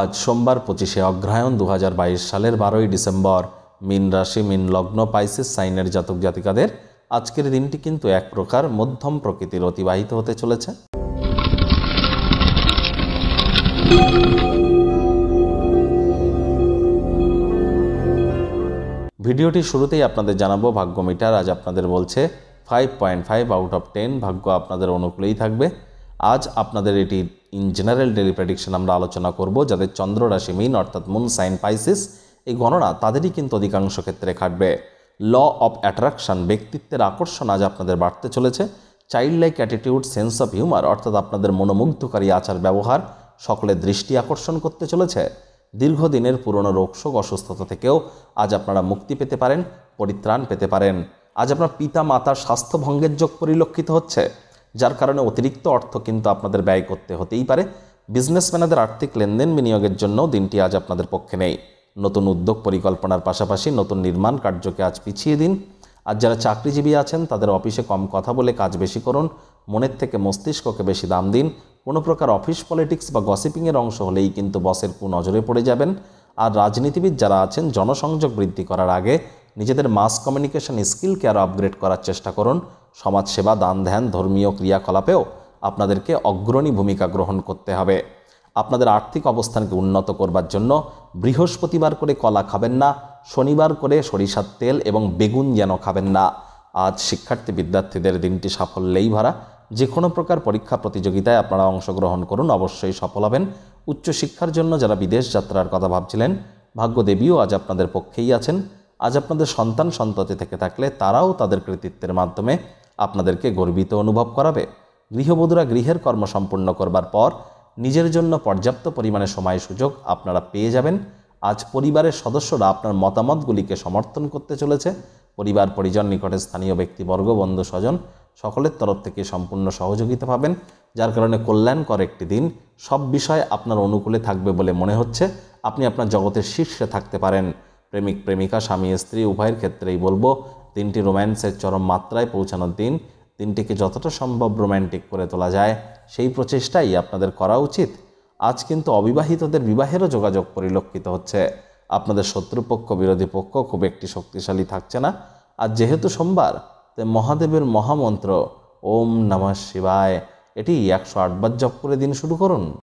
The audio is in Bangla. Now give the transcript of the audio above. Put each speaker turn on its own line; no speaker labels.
আজ সোমবার পঁচিশে অগ্রহায়ণ দু সালের বারোই ডিসেম্বর মিন রাশি মিন লগ্ন পাইসিস সাইনের জাতক জাতিকাদের আজকের দিনটি কিন্তু এক প্রকার মধ্যম প্রকৃতির অতিবাহিত হতে চলেছে ভিডিওটি শুরুতেই আপনাদের জানাবো ভাগ্য মিটার আজ আপনাদের বলছে five point five out of ten ভাগ্য আপনাদের অনুকূলেই থাকবে আজ আপনাদের এটি ইন জেনারেল ডেলি প্রেডিকশন আমরা আলোচনা করব যাদের চন্দ্র রাশি মিন অর্থাৎ মুন সাইন পাইসিস এই গণনা তাদেরই কিন্তু অধিকাংশ ক্ষেত্রে খাটবে ল অফ অ্যাট্রাকশান ব্যক্তিত্বের আকর্ষণ আজ আপনাদের বাড়তে চলেছে child like attitude sense of humour অর্থাৎ আপনাদের মনোমুগ্ধকারী আচার ব্যবহার সকলের দৃষ্টি আকর্ষণ করতে চলেছে দীর্ঘদিনের পুরনো রোগশোক অসুস্থতা থেকেও আজ আপনারা মুক্তি পেতে পারেন পরিত্রাণ পেতে পারেন আজ আপনার পিতা মাতার স্বাস্থ্যভঙ্গের যোগ পরিলক্ষিত হচ্ছে যার কারণে অতিরিক্ত অর্থ কিন্তু আপনাদের ব্যয় করতে হতেই পারে বিজনেসম্যানদের আর্থিক লেনদেন বিনিয়োগের জন্য দিনটি আজ আপনাদের পক্ষে নেই নতুন উদ্যোগ পরিকল্পনার পাশাপাশি নতুন নির্মাণ কার্যকে আজ পিছিয়ে দিন আর যারা চাকরিজীবী আছেন তাদের অফিসে কম কথা বলে কাজ বেশি করুন মনের থেকে মস্তিষ্ককে বেশি দাম দিন কোনো প্রকার অফিস পলিটিক্স বা গসিপিংয়ের অংশ হলেই কিন্তু বসের নজরে পড়ে যাবেন আর রাজনীতিবিদ যারা আছেন জনসংযোগ বৃদ্ধি করার আগে নিজেদের মাস কমিউনিকেশন স্কিলকে আরও আপগ্রেড করার চেষ্টা করুন সমাজসেবা দান ধ্যান ধর্মীয় ক্রিয়াকলাপেও আপনাদেরকে অগ্রণী ভূমিকা গ্রহণ করতে হবে আপনাদের আর্থিক অবস্থানকে উন্নত করবার জন্য বৃহস্পতিবার করে কলা খাবেন না শনিবার করে সরিষার তেল এবং বেগুন যেন খাবেন না আজ শিক্ষার্থী বিদ্যার্থীদের দিনটি সাফল্যেই ভরা যে কোনো প্রকার পরীক্ষা প্রতিযোগিতায় আপনারা অংশগ্রহণ করুন অবশ্যই সফল হবেন উচ্চশিক্ষার জন্য যারা বিদেশ যাত্রার কথা ভাবছিলেন ভাগ্যদেবীও আজ আপনাদের পক্ষেই আছেন আজ আপনাদের সন্তান সন্ততি থেকে থাকলে তারাও তাদের কৃতিত্বের মাধ্যমে আপনাদেরকে গর্বিত অনুভব করাবে গৃহবধূরা গৃহের কর্ম সম্পূর্ণ করবার পর নিজের জন্য পর্যাপ্ত পরিমাণে সময় সুযোগ আপনারা পেয়ে যাবেন আজ পরিবারের সদস্যরা আপনার মতামতগুলিকে সমর্থন করতে চলেছে পরিবার পরিজন নিকটে স্থানীয় ব্যক্তিবর্গ বন্ধু স্বজন সকলের তরফ থেকে সম্পূর্ণ সহযোগিতা পাবেন যার কারণে কল্যাণকর একটি দিন সব বিষয় আপনার অনুকূলে থাকবে বলে মনে হচ্ছে আপনি আপনার জগতের শীর্ষে থাকতে পারেন প্রেমিক প্রেমিকা স্বামী স্ত্রী উভয়ের ক্ষেত্রেই বলবো তিনটি রোম্যান্সের চরম মাত্রায় পৌঁছানোর দিন দিনটিকে যতটা সম্ভব রোম্যান্টিক করে তোলা যায় সেই প্রচেষ্টাই আপনাদের করা উচিত আজ কিন্তু অবিবাহিতদের বিবাহেরও যোগাযোগ পরিলক্ষিত হচ্ছে আপনাদের শত্রুপক্ষ বিরোধী পক্ষ খুব একটি শক্তিশালী থাকছে না আর যেহেতু সোমবার তাই মহাদেবের মহামন্ত্র ওম নমঃ শিবায় এটি একশো আটবার জপ করে দিন শুরু করুন